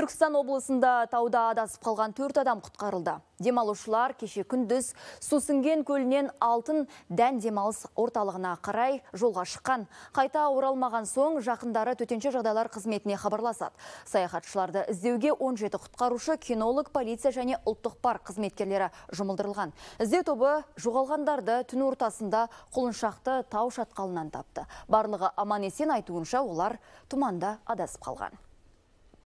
Түркістан облысында тауда адасып қалған төрт адам құтқарылды. Демалушылар кеше күндіз сусынген көлінен алтын дән демалыс орталығына қарай жолға шыққан. Қайта оралмаған соң жақындары төтенше жағдайлар қызметіне хабарласады. Саяхатшыларды іздеуге 17 құтқарушы, кинолог, полиция және ұлттық парк қызметкерлері жұмылдырылған. Іздеу тобы жоғалғандарды түн ортасында құлыншақты тау шатқалынан тапты. Барлығы аман есен айтуынша олар тұманда адасып қалған.